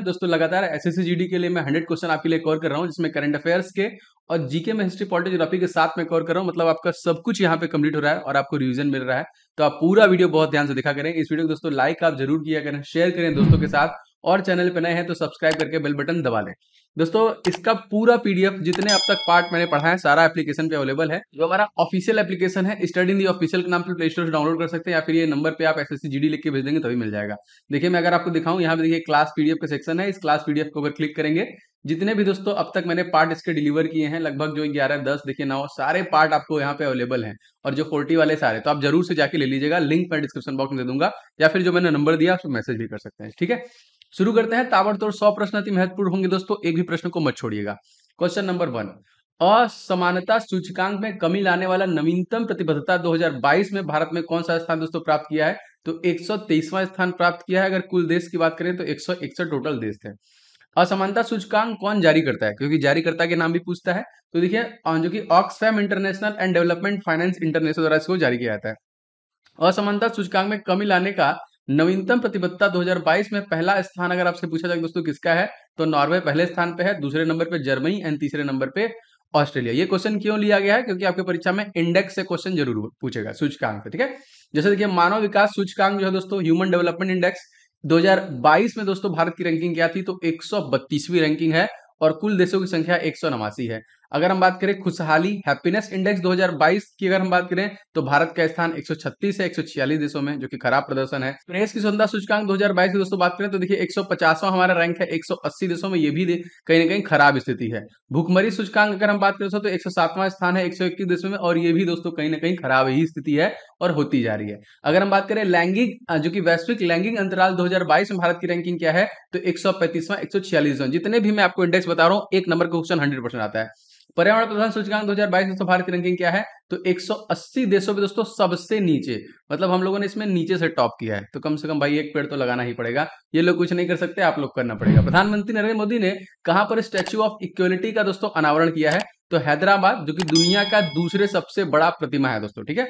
दोस्तों लगातार SSC GD के लिए मैं हंड्रेड क्वेश्चन आपके लिए कवर कर रहा हूँ जिसमें करंट अफेयर्स के और जीके में हिस्ट्री पॉलिटी जोग्राफी के साथ में कवर कर रहा हूँ मतलब आपका सब कुछ यहाँ पे कंप्लीट हो रहा है और आपको रिवीजन मिल रहा है तो आप पूरा वीडियो बहुत ध्यान से देखा करें इस वीडियो को दोस्तों लाइक आप जरूर किया करें शेयर करें दोस्तों के साथ और चैनल पर नए हैं तो सब्सक्राइब करके बेल बटन दबा लें दोस्तों इसका पूरा पीडीएफ जितने अब तक पार्ट मैंने पढ़ा है सारा एप्लीकेशन पे अवेलेबल है जो हमारा ऑफिशियल एप्लीकेशन है स्टडी इन दी ऑफिशियल के नाम पे प्ले स्टोर से डाउनलोड कर सकते हैं या फिर ये नंबर पे आप एसएससी जीडी लिख के भेज देंगे तभी मिल जाएगा देखिए मैं अगर आपको दिखाऊं यहाँ पे देखिए क्लास पीडीएफ का सेक्शन है इस क्लास पीडीएफ को अगर क्लिक करेंगे जितने भी दोस्तों अब तक मैंने पार्ट इसके डिलीवर किए हैं लगभग जो ग्यारह दस देखिए नौ सारे पार्ट आपको यहाँ पे अवेलेबल हैं और जो फोर्टी वाले सारे तो आप जरूर से जाके ले लीजिएगा लिंक मैं डिस्क्रिप्शन बॉक्स में दे दूंगा या फिर जो मैंने नंबर दिया उसको मैसेज भी कर सकते हैं ठीक है शुरू करते हैं ताबड़तोड़ सौ प्रश्न अति महत्वपूर्ण होंगे दोस्तों एक भी प्रश्न को मत छोड़िएगा क्वेश्चन नंबर वन असमानता सूचकांक में कमी लाने वाला नवीनतम प्रतिबद्धता 2022 में भारत में कौन सा स्थान दोस्तों प्राप्त किया है तो एक स्थान प्राप्त किया है अगर कुल देश की बात करें तो एक टोटल देश थे असमानता सूचकांक कौन जारी करता है क्योंकि जारीकर्ता के नाम भी पूछता है तो देखिए जो कि Oxfam International and Development Finance International द्वारा इसको जारी किया जाता है असमानता सूचकांक में कमी लाने का नवीनतम प्रतिबद्धता 2022 में पहला स्थान अगर आपसे पूछा जाए दोस्तों किसका है तो नॉर्वे पहले स्थान पे है दूसरे नंबर पे जर्मनी एंड तीसरे नंबर पे ऑस्ट्रेलिया ये क्वेश्चन क्यों लिया गया है क्योंकि आपकी परीक्षा में इंडेक्स से क्वेश्चन जरूर पूछेगा सूचकांक पे ठीक है जैसे देखिए मानव विकास सूचकांक जो है दोस्तों ह्यूमन डेवलपमेंट इंडेक्स दो में दोस्तों भारत की रैंकिंग क्या थी तो एक रैंकिंग है और कुल देशों की संख्या एक है अगर हम बात करें खुशहाली हैप्पीनेस इंडेक्स 2022 की अगर हम बात करें तो भारत का स्थान 136 है 146 देशों में जो कि खराब प्रदर्शन है प्रेस की सुंदर सूचकांक 2022 की दोस्तों बात करें तो देखिए 150वां हमारा रैंक है 180 देशों में ये भी कहीं ना कहीं खराब स्थिति है भूखमरी सूचकांक अगर हम बात करें तो एक स्थान है एक देशों में और ये भी दोस्तों कहीं ना कहीं खराब ही स्थिति है और होती जा रही है अगर हम बात करें लैंगिक जो कि वैश्विक लैंगिक अंतराल दो में भारत की रैंकिंग क्या है तो एक सौ जितने भी मैं आपको इंडेक्स बता रहा हूँ एक नंबर का क्वेश्चन हंड्रेड आता है पर्यावरण प्रधान सूचकांक 2022 में भारत की रैंकिंग क्या है तो 180 देशों में दोस्तों सबसे नीचे मतलब हम लोगों ने इसमें नीचे से टॉप किया है तो कम से कम भाई एक पेड़ तो लगाना ही पड़ेगा ये लोग कुछ नहीं कर सकते आप लोग करना पड़ेगा प्रधानमंत्री नरेंद्र मोदी ने कहा पर स्टैच्यू ऑफ इक्वलिटी का दोस्तों अनावरण किया है तो हैदराबाद जो की दुनिया का दूसरे सबसे बड़ा प्रतिमा है दोस्तों ठीक है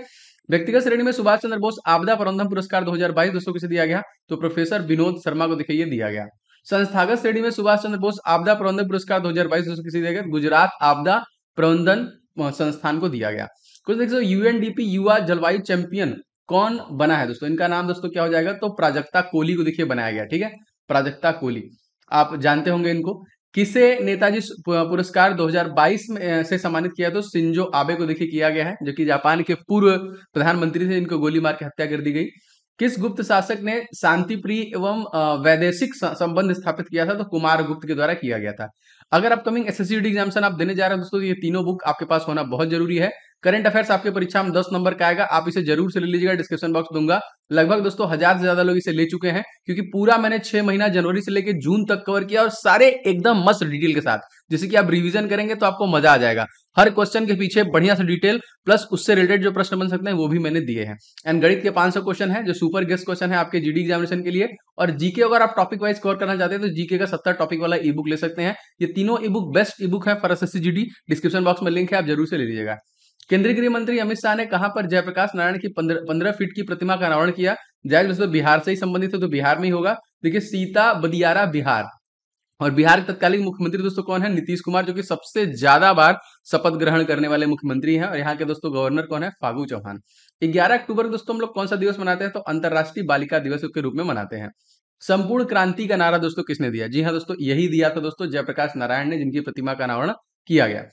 व्यक्तिगत श्रेणी में सुभाष चंद्र बोस आपदा प्रबंधन पुरस्कार 2022 दोस्तों किसे दिया गया तो प्रोफेसर विनोद शर्मा को देखिए दिया गया संस्थागत श्रेणी में सुभाष चंद्र बोस आपदा प्रबंधन पुरस्कार दो हजार बाईस किसी देखे गुजरात आपदा प्रबंधन संस्थान को दिया गया कुछ देखिए यूएनडीपी युवा जलवायु चैंपियन कौन बना है दोस्तों इनका नाम दोस्तों क्या हो जाएगा तो प्राजक्ता कोहली को देखिए बनाया गया ठीक है प्राजक्ता कोहली आप जानते होंगे इनको किसे नेताजी पुरस्कार 2022 में से सम्मानित किया तो सिंजो आबे को देखिए किया गया है जो कि जापान के पूर्व प्रधानमंत्री थे इनको गोली मार के हत्या कर दी गई किस गुप्त शासक ने शांति प्रिय एवं वैदेशिक संबंध स्थापित किया था तो कुमार गुप्त के द्वारा किया गया था अगर अपकमिंग एसएससी एग्जामेशन आप देने जा रहे हैं दोस्तों तो ये तीनों बुक आपके पास होना बहुत जरूरी है करंट अफेयर्स आपके परीक्षा में दस नंबर का आएगा आप इसे जरूर से ले लीजिएगा डिस्क्रिप्शन बॉक्स दूंगा लगभग दोस्तों हजार से ज्यादा लोग इसे ले चुके हैं क्योंकि पूरा मैंने छह महीना जनवरी से लेकर जून तक कवर किया और सारे एकदम मस्त डिटेल के साथ जैसे कि आप रिवीजन करेंगे तो आपको मजा आ जाएगा हर क्वेश्चन के पीछे बढ़िया से डिटेल प्लस उससे रिलेटेड जो प्रश्न बन सकते हैं वो भी मैंने दिए हैं एंड गणित के सौ क्वेश्चन है जो सुपर गेस्ट क्वेश्चन है आपके जीडी एग्जामिनेशन के लिए और जीके अगर आप टॉपिक वाइज कवर करना चाहते हैं तो जीके का सत्तर टॉपिक वाला ई बुक ले सकते हैं ये तीनों E book best E book है for S S C description box में लिंक है आप जरूर से ले लीजिएगा केंद्रीय गृह मंत्री अमित शाह ने कहा पर जयप्रकाश नारायण की पंद्रह फीट की प्रतिमा का अनावरण किया जायज प्रश्न बिहार से ही संबंधित है तो बिहार में ही होगा देखिए सीता बदियारा बिहार और बिहार के तत्कालीन मुख्यमंत्री दोस्तों कौन है नीतीश कुमार जो कि सबसे ज्यादा बार शपथ ग्रहण करने वाले मुख्यमंत्री हैं और यहाँ के दोस्तों गवर्नर कौन है फागू चौहान 11 अक्टूबर को दोस्तों हम लोग कौन सा दिवस मनाते हैं तो अंतर्राष्ट्रीय बालिका दिवस के रूप में मनाते हैं संपूर्ण क्रांति का नारा दोस्तों किसने दिया जी हाँ दोस्तों यही दिया था दोस्तों जयप्रकाश नारायण ने जिनकी प्रतिमा का अनावरण किया गया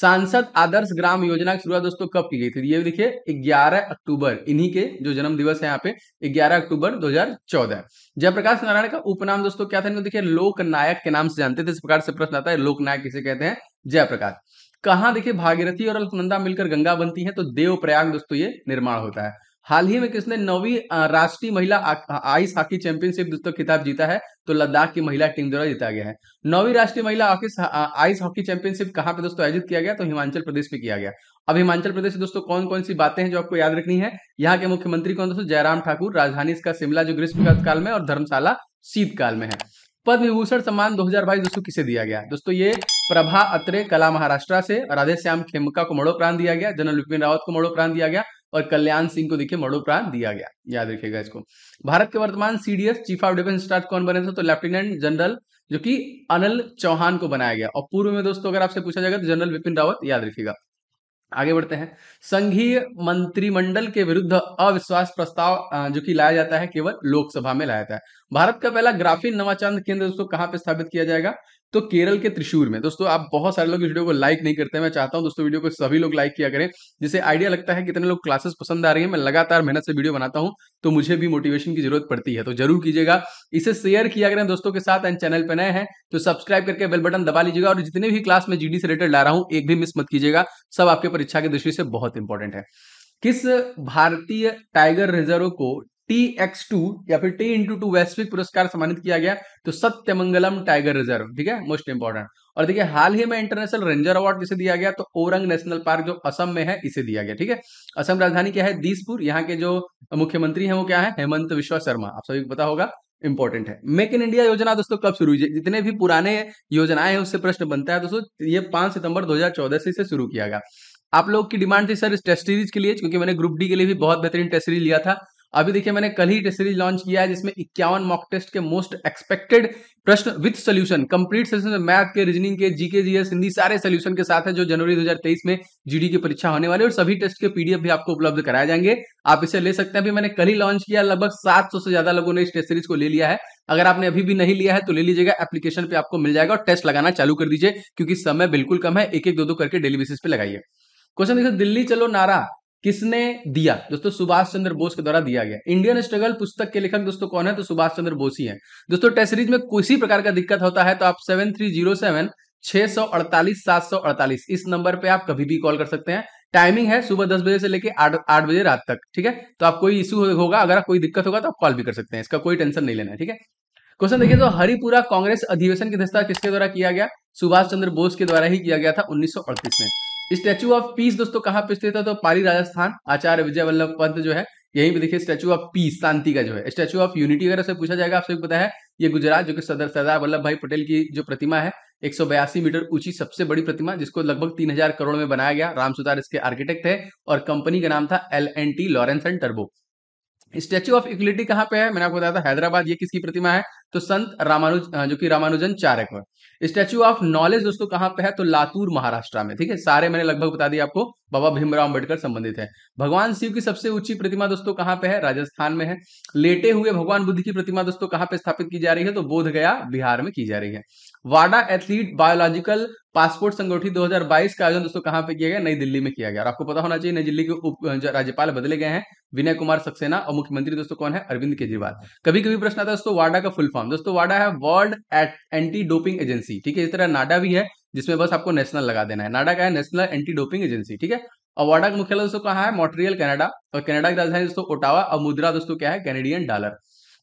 सांसद आदर्श ग्राम योजना की शुरुआत दोस्तों कब की गई थी ये देखिए 11 अक्टूबर इन्हीं के जो जन्म दिवस है यहाँ पे 11 अक्टूबर 2014 जयप्रकाश नारायण का उपनाम दोस्तों क्या था इनको देखिए लोकनायक के नाम से जानते थे इस प्रकार से प्रश्न आता है लोकनायक किसे कहते हैं जयप्रकाश कहाँ देखिये भागीरथी और अल्पनंदा मिलकर गंगा बनती है तो देव दोस्तों ये निर्माण होता है हाल ही में किसने नौवीं राष्ट्रीय महिला आइस हॉकी चैंपियनशिप दोस्तों खिताब जीता है तो लद्दाख की महिला टीम द्वारा जीता गया है नौवीं राष्ट्रीय महिला आइस हॉकी चैंपियनशिप कहाँ पे दोस्तों आयोजित किया गया तो हिमाचल प्रदेश में किया गया अब हिमाचल प्रदेश दोस्तों कौन कौन सी बातें हैं जो आपको याद रखनी है यहाँ के मुख्यमंत्री कौन दोस्तों जयराम ठाकुर राजधानी इसका शिमला जो ग्रीष्मकाल में और धर्मशाला शीतकाल में है पद्म विभूषण सम्मान 2022 दोस्तों किसे दिया गया दोस्तों ये प्रभा अत्रे कला महाराष्ट्र से राधेश्याम खेमका को मरणोपरांत दिया गया जनरल विपिन रावत को मरणोपरांत दिया गया और कल्याण सिंह को देखिए मरणोपरांत दिया गया याद रखिएगा इसको भारत के वर्तमान CDS chief of defence staff कौन बने थे तो लेफ्टिनेंट जनरल जो कि अनिल चौहान को बनाया गया और पूर्व में दोस्तों अगर आपसे पूछा जाएगा तो जनरल बिपिन रावत याद रखिएगा आगे बढ़ते हैं संघीय मंत्रिमंडल के विरुद्ध अविश्वास प्रस्ताव जो कि लाया जाता है केवल लोकसभा में लाया जाता है भारत का पहला ग्राफीन नवाचंद केंद्र दोस्तों कहां पे स्थापित किया जाएगा तो केरल के त्रिशूर में दोस्तों आप बहुत सारे लोग इस वीडियो को लाइक नहीं करते मैं चाहता हूं दोस्तों वीडियो को सभी लोग लाइक किया करें जिसे आइडिया लगता है कितने लोग क्लासेस पसंद आ रही है मैं लगातार मेहनत से वीडियो बनाता हूं तो मुझे भी मोटिवेशन की जरूरत पड़ती है तो जरूर कीजिएगा इसे शेयर किया करें दोस्तों के साथ एंड चैनल पर नए हैं तो सब्सक्राइब करके बेल बटन दबा लीजिएगा और जितने भी क्लास में जी से रिलेटेड ला रहा हूँ एक भी मिस मत कीजिएगा सब आपके परीक्षा की दृष्टि से बहुत इंपॉर्टेंट है किस भारतीय टाइगर रिजर्व को टी एक्स टू या फिर टी इंटू टू वैश्विक पुरस्कार सम्मानित किया गया तो सत्यमंगलम टाइगर रिजर्व ठीक है मोस्ट इंपॉर्टेंट और देखिए हाल ही में इंटरनेशनल रेंजर अवार्ड जिसे दिया गया तो ओरंग नेशनल पार्क जो असम में है इसे दिया गया ठीक है असम राजधानी क्या है दीसपुर यहाँ के जो मुख्यमंत्री है वो क्या है हेमंत विश्व शर्मा आप सभी को पता होगा इंपॉर्टेंट है मेक इन इंडिया योजना दोस्तों कब शुरू हुई जितने भी पुराने योजनाएं हैं उससे प्रश्न बनता है दोस्तों ये पांच सितंबर 2014 से इसे शुरू किया गया आप लोग की डिमांड थी सर इस टेस्ट सीरीज के लिए क्योंकि मैंने ग्रुप डी के लिए भी बहुत बेहतरीन टेस्ट सीरीज लिया था अभी देखिए मैंने कल ही टेस्ट सीरीज लॉन्च किया है जिसमें इक्यावन मॉक टेस्ट के मोस्ट एक्सपेक्टेड प्रश्न with solution complete solution math के रीजनिंग के जीके जीएस हिंदी सारे सोल्यूशन के साथ है जो जनवरी 2023 में जीडी की परीक्षा होने वाली है और सभी टेस्ट के पीडीएफ भी आपको उपलब्ध कराए जाएंगे आप इसे ले सकते हैं अभी मैंने कल ही लॉन्च किया लगभग सात से ज्यादा लोगों ने इस टेस्ट सीरीज को ले लिया है अगर आपने अभी भी नहीं लिया है तो ले लीजिएगा एप्लीकेशन पे आपको मिल जाएगा और टेस्ट लगाना चालू कर दीजिए क्योंकि समय बिल्कुल कम है एक एक दो दो करके डेली बेसिस पे लगाइए क्वेश्चन देखिए दिल्ली चलो नारा किसने दिया दोस्तों सुभाष चंद्र बोस के द्वारा दिया गया इंडियन स्ट्रगल पुस्तक के लेखक दोस्तों कौन है तो सुभाष चंद्र बोस ही है दोस्तों टेस्ट में किसी प्रकार का दिक्कत होता है तो आप सेवन थ्री जीरो सेवन छह सौ अड़तालीस सात सौ अड़तालीस इस नंबर पे आप कभी भी कॉल कर सकते हैं टाइमिंग है सुबह दस बजे से लेकर आठ बजे रात तक ठीक है तो आप कोई इश्यू होगा अगर कोई दिक्कत होगा तो आप कॉल भी कर सकते हैं इसका कोई टेंशन नहीं लेना ठीक है क्वेश्चन देखिए तो हरिपुरा कांग्रेस अधिवेशन की अध्यक्षता किसके द्वारा किया गया सुभाष चंद्र बोस के द्वारा ही किया गया था उन्नीस में स्टैचू ऑफ पीस दोस्तों कहाँ पे स्थित है तो पाली राजस्थान आचार्य विजय वल्लभ पंत जो है यहीं पे देखिए स्टैचू ऑफ पीस शांति का जो है स्टैचू ऑफ यूनिटी अगर से पूछा जाएगा आपसे पता है ये गुजरात जो कि सदर सरदार वल्लभ भाई पटेल की जो प्रतिमा है एक मीटर ऊंची सबसे बड़ी प्रतिमा जिसको लगभग 3000 करोड़ में बनाया गया राम सुतार इसके आर्किटेक्ट थे और कंपनी का नाम था L N T Lawrence and turbo statue of equality कहाँ पे है मैंने आपको बताया था हैदराबाद ये किसकी प्रतिमा है तो संत रामानुज जो कि रामानुजन चारक है स्टैच्यू ऑफ नॉलेज दोस्तों कहां पे है तो लातूर महाराष्ट्र में ठीक है सारे मैंने लगभग बता दिया आपको बाबा भीमराव अंबेडकर संबंधित है भगवान शिव की सबसे ऊंची प्रतिमा दोस्तों कहां पे है राजस्थान में है लेटे हुए भगवान बुद्ध की प्रतिमा दोस्तों कहां पे स्थापित की जा रही है तो बोध गया बिहार में की जा रही है वाडा एथलीट बायोलॉजिकल पासपोर्ट संगठित 2022 का आयोजन दोस्तों कहां पे किया गया नई दिल्ली में किया गया और आपको पता होना चाहिए नई दिल्ली के उप राज्यपाल बदले गए हैं विनय कुमार सक्सेना और मुख्यमंत्री दोस्तों कौन है अरविंद केजरीवाल कभी कभी प्रश्न आता है दोस्तों वाडा का फुल फॉर्म दोस्तों वाडा है वर्ल्ड एंटी डोपिंग एजेंसी ठीक है इस तरह नाडा भी है जिसमें बस आपको नेशनल लगा देना है नाडा का है नेशनल एंटी डोपिंग एजेंसी ठीक है और वाडा का मुख्यालय दोस्तों कहाँ है मॉट्रियल कनाडा और कनाडा की राजधानी दोस्तों ओटावा और मुद्रा दोस्तों क्या है कैनेडियन डॉलर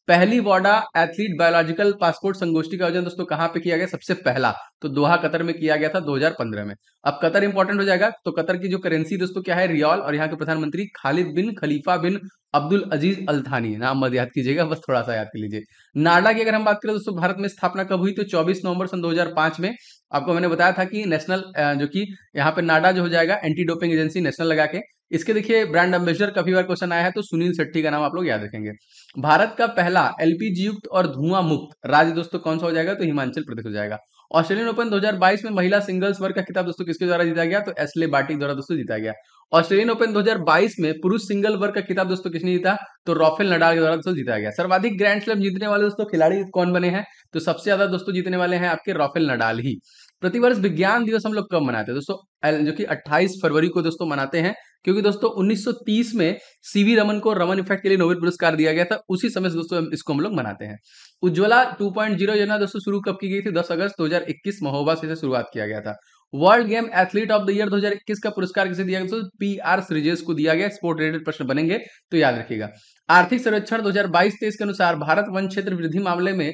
पहली वाडा एथलीट बायोलॉजिकल पासपोर्ट संगोष्ठी का आयोजन दोस्तों कहां पे किया गया सबसे पहला तो दोहा कतर में किया गया था 2015 में अब कतर इंपॉर्टेंट हो जाएगा तो कतर की जो करेंसी दोस्तों क्या है रियाल और यहाँ के प्रधानमंत्री खालिद बिन खलीफा बिन अब्दुल अजीज अल्थानी नाम मत याद कीजिएगा बस थोड़ा सा याद कर लीजिए नाडा की अगर हम बात करें दोस्तों भारत में स्थापना कब हुई तो 24 नवंबर सन 2005 में आपको मैंने बताया था कि नेशनल जो कि यहाँ पे नाडा जो हो जाएगा एंटी डोपिंग एजेंसी नेशनल लगा के इसके देखिए ब्रांड एम्बेसडर काफी बार क्वेश्चन आया है तो सुनील शेट्टी का नाम आप लोग याद रखेंगे भारत का पहला एलपीजी युक्त और धुआं मुक्त राज्य दोस्तों कौन सा हो जाएगा तो हिमाचल प्रदेश हो जाएगा ऑस्ट्रेलियन ओपन 2022 में महिला सिंगल्स वर्ग का खिताब दोस्तों किसके द्वारा जीता गया तो एसले बाटिक द्वारा दोस्तों जीता गया ऑस्ट्रेलियन ओपन 2022 में पुरुष सिंगल वर्ग का खिताब दोस्तों किसने जीता तो राफेल नडाल के द्वारा दोस्तों जीता गया सर्वाधिक ग्रैंड स्लैम जीतने वाले दोस्तों खिलाड़ी कौन बने हैं तो सबसे ज्यादा दोस्तों जीतने वाले हैं आपके राफेल नडाल ही प्रतिवर्ष विज्ञान दिवस हम लोग कब मनाते हैं दोस्तों जो कि 28 फरवरी को दोस्तों मनाते हैं क्योंकि दोस्तों 1930 में सीवी रमन को रमन इफेक्ट के लिए नोबेल पुरस्कार दिया गया था उसी समय से दोस्तों इसको हम लोग मनाते हैं उज्ज्वला 2.0 योजना दोस्तों शुरू कब की गई थी 10 अगस्त 2021 महोबा से शुरुआत किया गया था World Games athlete of the year 2021 का पुरस्कार किसे दिया गया पी आर सृजेश को दिया गया स्पोर्ट रिलेटेड प्रश्न बनेंगे तो याद रखिएगा आर्थिक सर्वेक्षण 2022-23 के अनुसार भारत वन क्षेत्र वृद्धि मामले में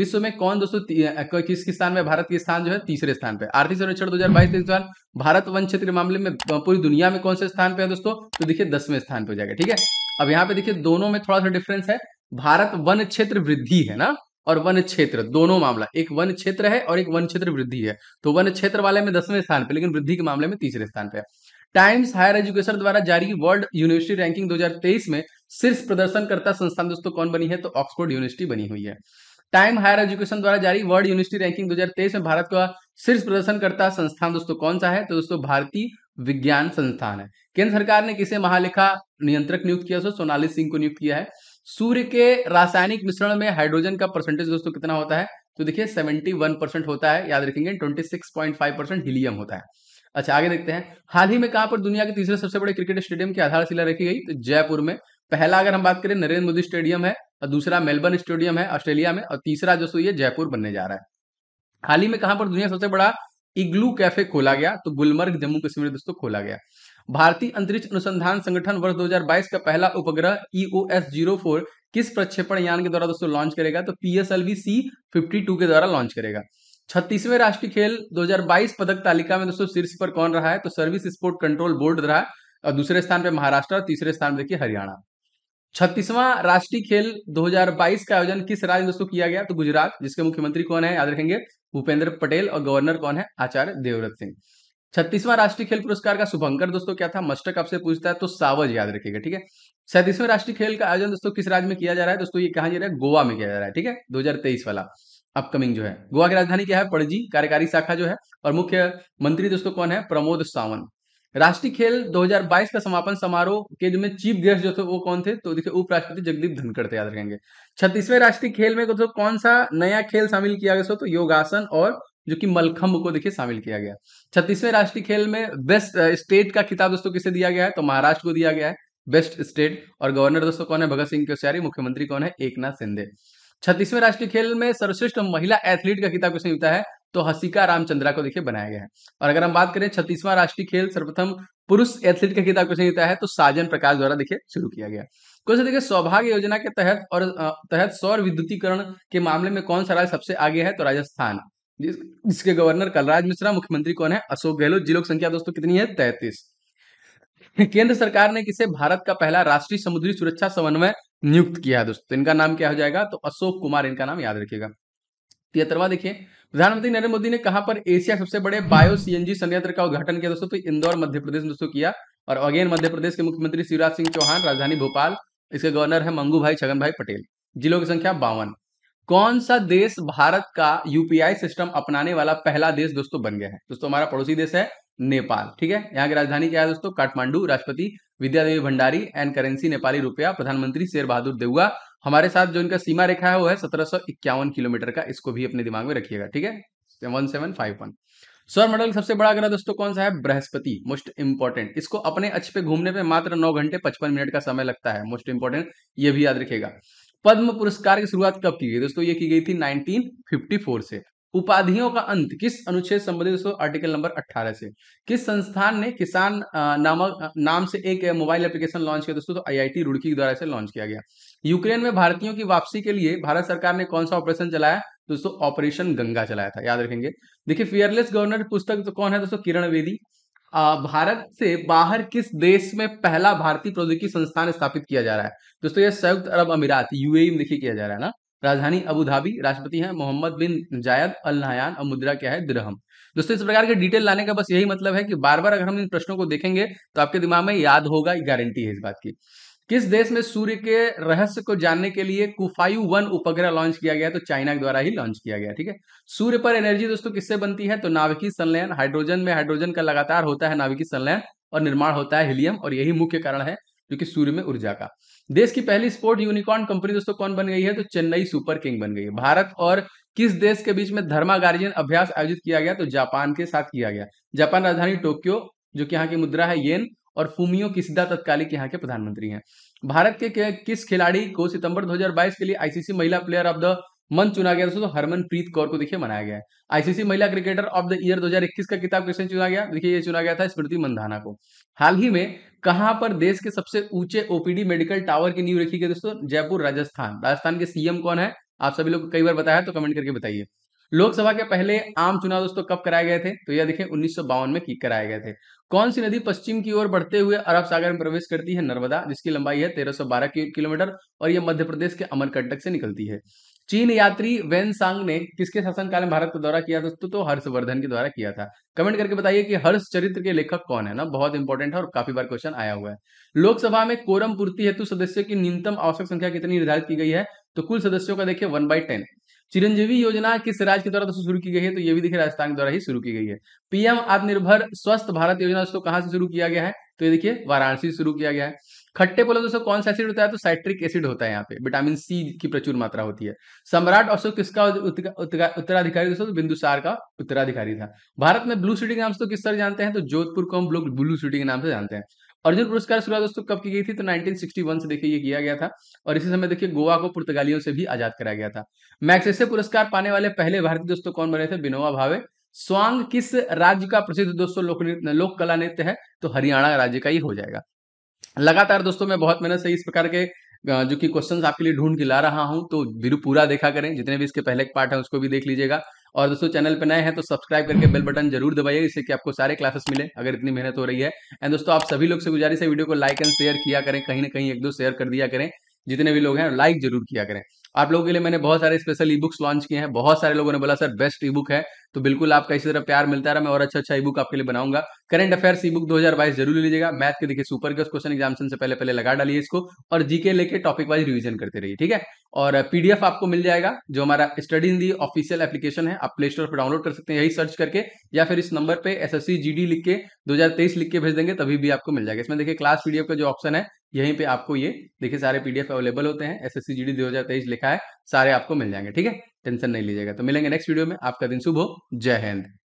विश्व में कौन दोस्तों किस स्थान में भारत के स्थान जो है तीसरे स्थान पे आर्थिक सर्वेक्षण 2022 के दौरान भारत वन क्षेत्र मामले में पूरी दुनिया में कौन से स्थान पे है दोस्तों तो देखिए दसवें स्थान पे हो जाएगा ठीक है अब यहाँ पे देखिए दोनों में थोड़ा सा डिफरेंस है भारत वन क्षेत्र वृद्धि है ना और वन क्षेत्र दोनों मामला एक वन क्षेत्र है और एक वन क्षेत्र वृद्धि है तो वन क्षेत्र वाले में दसवें स्थान पर लेकिन वृद्धि के मामले में तीसरे स्थान पर टाइम्स हायर एजुकेशन द्वारा जारी वर्ल्ड यूनिवर्सिटी रैंकिंग 2023 में शीर्ष प्रदर्शनकर्ता संस्थान दोस्तों कौन बनी है तो ऑक्सफोर्ड यूनिवर्सिटी बनी हुई है टाइम हायर एजुकेशन द्वारा जारी वर्ल्ड यूनिवर्सिटी रैंकिंग 2023 में भारत का शीर्ष प्रदर्शनकर्ता संस्थान दोस्तों कौन सा है तो दोस्तों भारतीय विज्ञान संस्थान है केंद्र सरकार ने किसे महालेखा नियंत्रक नियुक्त किया सोनाली सिंह को नियुक्त किया है सूर्य के रासायनिक मिश्रण में हाइड्रोजन का परसेंटेज दोस्तों कितना होता है तो देखिए 71 परसेंट होता है याद रखेंगे 26.5 परसेंट हीलियम होता है अच्छा आगे देखते हैं हाल ही में कहां पर दुनिया के तीसरे सबसे बड़े क्रिकेट स्टेडियम की आधारशिला रखी गई तो जयपुर में पहला अगर हम बात करें नरेंद्र मोदी स्टेडियम है और दूसरा मेलबर्न स्टेडियम है ऑस्ट्रेलिया में और तीसरा जो ये जयपुर बनने जा रहा है हाल ही में कहां पर दुनिया सबसे बड़ा इग्लू कैफे खोला गया तो गुलमर्ग जम्मू कश्मीर दोस्तों खोला गया भारतीय अंतरिक्ष अनुसंधान संगठन वर्ष 2022 का पहला उपग्रह ईओएस जीरो फोर किस प्रक्षेपण यान के द्वारा दोस्तों लॉन्च करेगा तो पीएसएलवी सी फिफ्टी टू के द्वारा लॉन्च करेगा छत्तीसवें राष्ट्रीय खेल 2022 पदक तालिका में दोस्तों शीर्ष पर कौन रहा है तो सर्विस स्पोर्ट कंट्रोल बोर्ड रहा है और दूसरे स्थान पर महाराष्ट्र और तीसरे स्थान पर देखिए हरियाणा छत्तीसवां राष्ट्रीय खेल 2022 का आयोजन किस राज्य दोस्तों किया गया तो गुजरात जिसके मुख्यमंत्री कौन है याद रखेंगे भूपेंद्र पटेल और गवर्नर कौन है आचार्य देवव्रत सिंह छत्तीसवां राष्ट्रीय खेल पुरस्कार का शुभंकर दोस्तों क्या था मस्टक आपसे पूछता है तो सावज याद रखिएगा ठीक है सैंतीसवें राष्ट्रीय खेल का आयोजन दोस्तों किस राज्य में किया जा रहा है दोस्तों ये कहा जा रहा है गोवा में किया जा रहा है ठीक है दो वाला अपकमिंग जो है गोवा की राजधानी क्या है पणजी कार्यकारी शाखा जो है और मुख्य मंत्री दोस्तों कौन है प्रमोद सावंत राष्ट्रीय खेल 2022 का समापन समारोह के जो में चीफ गेस्ट जो थे वो कौन थे तो देखिए उपराष्ट्रपति जगदीप धनखड़ थे याद रखेंगे छत्तीसवें राष्ट्रीय खेल में दोस्तों कौन सा नया खेल शामिल किया गया तो योगासन और जो कि मलखम्ब को देखिए शामिल किया गया छत्तीसवें राष्ट्रीय खेल में बेस्ट स्टेट का खिताब दोस्तों किसे दिया गया है तो महाराष्ट्र को दिया गया है बेस्ट स्टेट और गवर्नर दोस्तों कौन है भगत सिंह कोश्यारी मुख्यमंत्री कौन है एक शिंदे छत्तीसवें राष्ट्रीय खेल में सर्वश्रेष्ठ महिला एथलीट का खिताब किसने जीता है तो हसिका रामचंद्रा को देखिए बनाया गया है और अगर हम बात करें छत्तीसवां राष्ट्रीय खेल सर्वप्रथम पुरुष एथलीट का खिताब किसने जीता है तो साजन प्रकाश द्वारा देखिए शुरू किया गया क्वेश्चन देखिए सौभाग्य योजना के तहत और तहत सौर विद्युतीकरण के मामले में कौन सा राज्य सबसे आगे है तो राजस्थान जिस, जिसके गवर्नर कलराज मिश्रा मुख्यमंत्री कौन है अशोक गहलोत जिलों की संख्या दोस्तों कितनी है तैतीस केंद्र सरकार ने किसे भारत का पहला राष्ट्रीय समुद्री सुरक्षा समन्वय नियुक्त किया है दोस्तों इनका नाम क्या हो जाएगा तो अशोक कुमार इनका नाम याद रखिएगा तिहत्तरवा देखिए प्रधानमंत्री नरेंद्र मोदी ने कहा पर एशिया सबसे बड़े बायो सीएनजी संयंत्र का उद्घाटन किया दोस्तों तो इंदौर मध्य प्रदेश में दोस्तों किया और अगेन मध्य प्रदेश के मुख्यमंत्री शिवराज सिंह चौहान राजधानी भोपाल इसके गवर्नर है मंगू भाई छगन भाई पटेल जिलों की संख्या बावन कौन सा देश भारत का यूपीआई सिस्टम अपनाने वाला पहला देश दोस्तों बन गया है दोस्तों हमारा पड़ोसी देश है नेपाल ठीक है यहाँ की राजधानी क्या है दोस्तों काठमांडू राष्ट्रपति विद्या देवी भंडारी एंड करेंसी नेपाली रुपया प्रधानमंत्री शेर बहादुर देउआ हमारे साथ जो इनका सीमा रेखा है वो है सत्रह किलोमीटर का इसको भी अपने दिमाग में रखिएगा ठीक है वन सेवन फाइव वन सौर मंडल सबसे बड़ा ग्रह दोस्तों कौन सा है बृहस्पति मोस्ट इंपॉर्टेंट इसको अपने अच्छे पे घूमने पे मात्र नौ घंटे पचपन मिनट का समय लगता है मोस्ट इंपॉर्टेंट ये भी याद रखेगा पद्म पुरस्कार की शुरुआत कब की गई दोस्तों ये की गई थी 1954 से उपाधियों का अंत किस अनुच्छेद संबंधित दोस्तों आर्टिकल नंबर 18 से किस संस्थान ने किसान नामक नाम से एक मोबाइल एप्लीकेशन लॉन्च किया दोस्तों तो आईआईटी रुड़की के द्वारा इसे लॉन्च किया गया यूक्रेन में भारतीयों की वापसी के लिए भारत सरकार ने कौन सा ऑपरेशन चलाया दोस्तों ऑपरेशन गंगा चलाया था याद रखेंगे देखिए फियरलेस गवर्नर पुस्तक तो कौन है दोस्तों किरण वेदी भारत से बाहर किस देश में पहला भारतीय प्रौद्योगिकी संस्थान स्थापित किया जा रहा है दोस्तों यह संयुक्त अरब अमीरात यूएई e में देखिए किया जा रहा है ना राजधानी अबू धाबी राष्ट्रपति हैं मोहम्मद बिन जायद अल नहयान और मुद्रा क्या है द्रहम दोस्तों इस प्रकार के डिटेल लाने का बस यही मतलब है कि बार बार अगर हम इन प्रश्नों को देखेंगे तो आपके दिमाग में याद होगा गारंटी है इस बात की किस देश में सूर्य के रहस्य को जानने के लिए कुफायु वन उपग्रह लॉन्च किया गया तो चाइना के द्वारा ही लॉन्च किया गया ठीक है सूर्य पर एनर्जी दोस्तों किससे बनती है तो नाविकी संलयन हाइड्रोजन में हाइड्रोजन का लगातार होता है नाविकी संलयन और निर्माण होता है हिलियम और यही मुख्य कारण है जो कि सूर्य में ऊर्जा का देश की पहली स्पोर्ट यूनिकॉर्न कंपनी दोस्तों कौन बन गई है तो चेन्नई सुपर किंग बन गई है भारत और किस देश के बीच में धर्मागार्जियन अभ्यास आयोजित किया गया तो जापान के साथ किया गया जापान राजधानी टोक्यो जो कि यहाँ की मुद्रा है येन और फूमियो किसिदा तत्कालिक यहाँ के प्रधानमंत्री हैं भारत के, किस खिलाड़ी को सितंबर 2022 के लिए आईसीसी महिला प्लेयर ऑफ द मंथ चुना गया दोस्तों हरमनप्रीत कौर को देखिए मनाया गया है आईसीसी महिला क्रिकेटर ऑफ द ईयर 2021 का किताब किसने चुना गया देखिए ये चुना गया था स्मृति मंधाना को हाल ही में कहां पर देश के सबसे ऊंचे ओपीडी मेडिकल टावर की नींव रखी गई दोस्तों जयपुर राजस्थान राजस्थान के सीएम कौन है आप सभी लोग कई बार बताया तो कमेंट करके बताइए लोकसभा के पहले आम चुनाव दोस्तों कब कराए गए थे तो यह देखें उन्नीस में की कराए गए थे कौन सी नदी पश्चिम की ओर बढ़ते हुए अरब सागर में प्रवेश करती है नर्मदा जिसकी लंबाई है 1312 किलोमीटर और यह मध्य प्रदेश के अमरकंटक से निकलती है चीन यात्री वेन सांग ने किसके शासनकाल में भारत का दौरा किया दोस्तों तो हर्षवर्धन के द्वारा किया था कमेंट करके बताइए कि हर्ष चरित्र के लेखक कौन है ना बहुत इंपॉर्टेंट है और काफी बार क्वेश्चन आया हुआ है लोकसभा में कोरम पूर्ति हेतु सदस्यों की न्यूनतम आवश्यक संख्या कितनी निर्धारित की गई है तो कुल सदस्यों का देखिए वन बाई टेन चिरंजीवी योजना किस राज्य के द्वारा तो शुरू की गई है तो ये भी देखिए राजस्थान के द्वारा ही शुरू की गई है पीएम आत्मनिर्भर स्वस्थ भारत योजना दोस्तों कहां से शुरू किया गया है तो ये देखिए वाराणसी शुरू किया गया है खट्टे पोलो दोस्तों कौन सा एसिड होता है तो साइट्रिक एसिड होता है यहाँ पे विटामिन सी की प्रचुर मात्रा होती है सम्राट अशोक किसका उत्तराधिकारी दोस्तों बिंदुसार का उत्तराधिकारी था भारत में ब्लू सिटी के नाम से तो किस तरह जानते हैं तो जोधपुर को हम लोग ब्लू सिटी के नाम से जानते हैं अर्जुन पुरस्कार शुरुआत दोस्तों कब की गई थी तो 1961 से देखिए ये किया गया था और इसी समय देखिए गोवा को पुर्तगालियों से भी आजाद कराया गया था मैक्सेसे पुरस्कार पाने वाले पहले भारतीय दोस्तों कौन बने थे बिनोवा भावे स्वांग किस राज्य का प्रसिद्ध दोस्तों लोक लोक कला नृत्य है तो हरियाणा राज्य का ही हो जाएगा लगातार दोस्तों मैं बहुत मेहनत से इस प्रकार के जो कि क्वेश्चंस आपके लिए ढूंढ के ला रहा हूं तो वीरू पूरा देखा करें जितने भी इसके पहले पार्ट है उसको भी देख लीजिएगा और दोस्तों चैनल पर नए हैं तो सब्सक्राइब करके बेल बटन जरूर दबाइए इससे कि आपको सारे क्लासेस मिले अगर इतनी मेहनत हो रही है एंड दोस्तों आप सभी लोग से गुजारिश है वीडियो को लाइक एंड शेयर किया करें कहीं ना कहीं एक दो शेयर कर दिया करें जितने भी लोग हैं लाइक जरूर किया करें आप लोगों के लिए मैंने बहुत सारे स्पेशल ई बुक्स लॉन्च किए हैं बहुत सारे लोगों ने बोला सर बेस्ट ई बुक है तो बिल्कुल आपका इसी तरह प्यार मिलता रहा मैं और अच्छा अच्छा ई बुक आपके लिए बनाऊंगा करंट अफेयर्स ई बुक दो जरूर लीजिएगा मैथ के देखिए सुपर के क्वेश्चन एग्जाम से पहले पहले लगा डालिए इसको और जीके लेके टॉपिक वाइज रिविजन करते रहिए ठीक है और पीडीएफ आपको मिल जाएगा जो हमारा study in the official application है आप प्ले स्टोर पर डाउनलोड कर सकते हैं यही सर्च करके या फिर इस नंबर पर एस एस लिख के दो लिख के भेज देंगे तभी भी आपको मिल जाएगा इसमें देखिए क्लास पीडीएफ का जो ऑप्शन है यहीं पर आपको ये देखिए सारे पीडीएफ अवेलेबल होते हैं एस एस लिखा है सारे आपको मिल जाएंगे ठीक है टेंशन नहीं लीजिएगा तो मिलेंगे नेक्स्ट वीडियो में आपका दिन शुभ हो जय हिंद